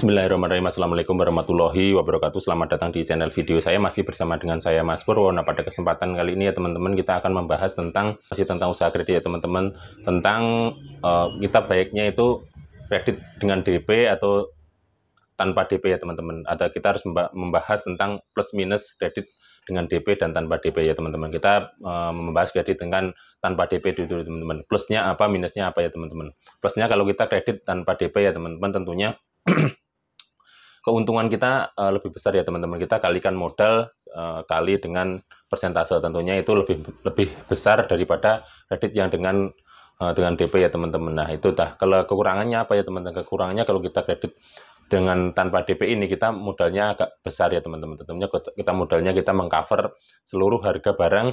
Bismillahirrahmanirrahim. Assalamualaikum warahmatullahi wabarakatuh. Selamat datang di channel video saya. Masih bersama dengan saya Mas Purwo. Nah, pada kesempatan kali ini ya teman-teman kita akan membahas tentang masih tentang usaha kredit ya teman-teman. Tentang uh, kita baiknya itu kredit dengan DP atau tanpa DP ya teman-teman. Atau kita harus membahas tentang plus minus kredit dengan DP dan tanpa DP ya teman-teman. Kita uh, membahas kredit dengan tanpa DP dulu teman-teman. Plusnya apa, minusnya apa ya teman-teman. Plusnya kalau kita kredit tanpa DP ya teman-teman tentunya keuntungan kita uh, lebih besar ya teman-teman. Kita kalikan modal uh, kali dengan persentase tentunya itu lebih lebih besar daripada kredit yang dengan uh, dengan DP ya teman-teman. Nah, itu dah Kalau kekurangannya apa ya teman-teman? Kekurangannya kalau kita kredit dengan tanpa DP ini kita modalnya agak besar ya teman-teman. Tentunya kita modalnya kita mengcover seluruh harga barang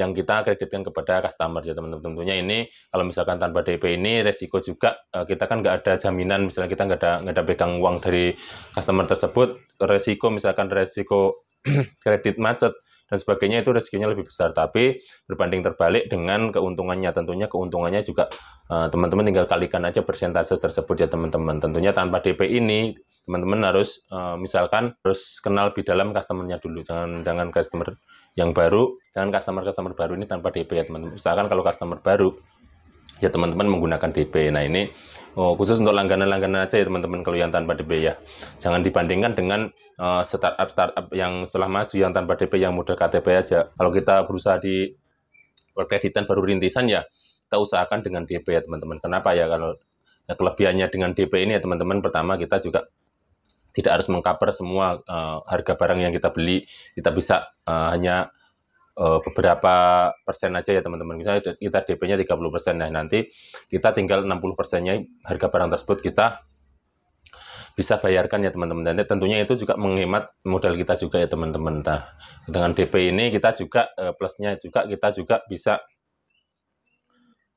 yang kita kreditkan kepada customer ya teman-teman. Tentunya ini kalau misalkan tanpa DP ini resiko juga eh, kita kan nggak ada jaminan misalnya kita nggak ada nggak ada pegang uang dari customer tersebut resiko misalkan resiko kredit macet dan sebagainya itu rezekinya lebih besar. Tapi berbanding terbalik dengan keuntungannya, tentunya keuntungannya juga eh, teman-teman uh, tinggal kalikan aja persentase tersebut ya teman-teman. Tentunya tanpa DP ini teman-teman harus uh, misalkan harus kenal lebih dalam customernya dulu. Jangan jangan customer yang baru, jangan customer customer baru ini tanpa DP ya teman-teman. usahakan kalau customer baru ya teman-teman menggunakan DP. Nah ini oh, khusus untuk langganan-langganan aja ya teman-teman kalau yang tanpa DP ya. Jangan dibandingkan dengan uh, startup startup yang setelah maju yang tanpa DP yang modal KTP aja. Kalau kita berusaha di perkreditan baru rintisan ya kita usahakan dengan DP ya teman-teman. Kenapa ya kalau ya, kelebihannya dengan DP ini ya teman-teman pertama kita juga tidak harus mengcover semua uh, harga barang yang kita beli. Kita bisa uh, hanya uh, beberapa persen aja ya teman-teman. Misalnya kita DP-nya 30 persen, nah nanti kita tinggal 60 persennya harga barang tersebut kita bisa bayarkan ya teman-teman. Dan tentunya itu juga menghemat modal kita juga ya teman-teman. Nah, dengan DP ini kita juga uh, plusnya juga kita juga bisa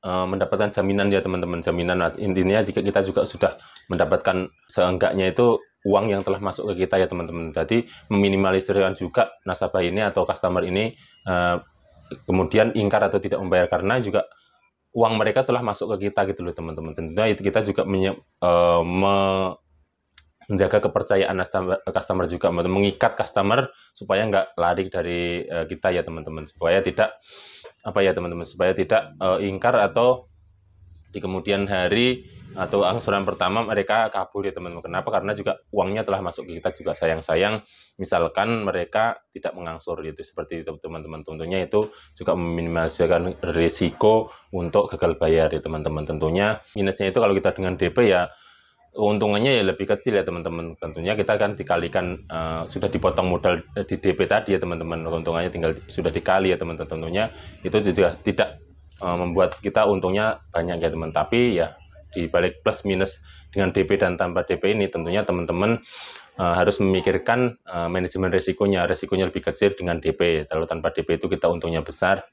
eh, mendapatkan jaminan ya teman-teman. Jaminan intinya jika kita juga sudah mendapatkan seenggaknya itu uang yang telah masuk ke kita ya teman-teman. Jadi meminimalisirkan juga nasabah ini atau customer ini uh, kemudian ingkar atau tidak membayar karena juga uang mereka telah masuk ke kita gitu loh teman-teman. Tentunya itu kita juga menye, uh, eh, me, menjaga kepercayaan customer, customer juga, mengikat customer supaya nggak lari dari uh, kita ya teman-teman, supaya tidak apa ya teman-teman, supaya tidak uh, ingkar atau di kemudian hari atau angsuran pertama mereka kabur ya teman-teman. Kenapa? Karena juga uangnya telah masuk ke kita juga sayang-sayang. Misalkan mereka tidak mengangsur gitu seperti itu teman-teman. Tentunya itu juga meminimalisirkan risiko untuk gagal bayar ya teman-teman. Tentunya minusnya itu kalau kita dengan DP ya untungannya ya lebih kecil ya teman-teman tentunya kita kan dikalikan uh, sudah dipotong modal eh, di DP tadi ya teman-teman keuntungannya tinggal sudah dikali ya teman-teman tentunya itu juga tidak Eh, membuat kita untungnya banyak ya teman tapi ya di balik plus minus dengan DP dan tanpa DP ini tentunya teman-teman uh, harus memikirkan uh, manajemen resikonya resikonya lebih kecil dengan DP kalau tanpa DP itu kita untungnya besar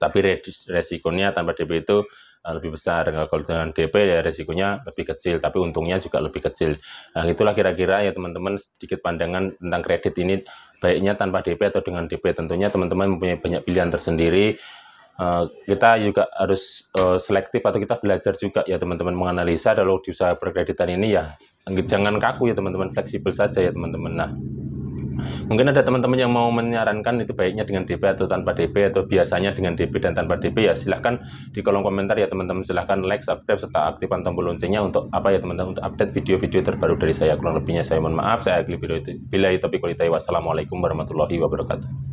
tapi resikonya tanpa DP itu lebih besar dengan kalau dengan DP ya resikonya lebih kecil tapi untungnya juga lebih kecil nah itulah kira-kira ya teman-teman sedikit pandangan tentang kredit ini baiknya tanpa DP atau dengan DP tentunya teman-teman mempunyai banyak pilihan tersendiri uh, kita juga harus uh, selektif atau kita belajar juga ya teman-teman menganalisa kalau di usaha perkreditan ini ya jangan kaku ya teman-teman fleksibel saja ya teman-teman nah mungkin ada teman-teman yang mau menyarankan itu baiknya dengan DP atau tanpa DP atau biasanya dengan DP dan tanpa DP ya silahkan di kolom komentar ya teman-teman silahkan like, subscribe serta aktifkan tombol loncengnya untuk apa ya teman-teman untuk update video-video terbaru dari saya kurang lebihnya saya mohon maaf saya akhiri video itu Bila itu Wassalamualaikum warahmatullahi wabarakatuh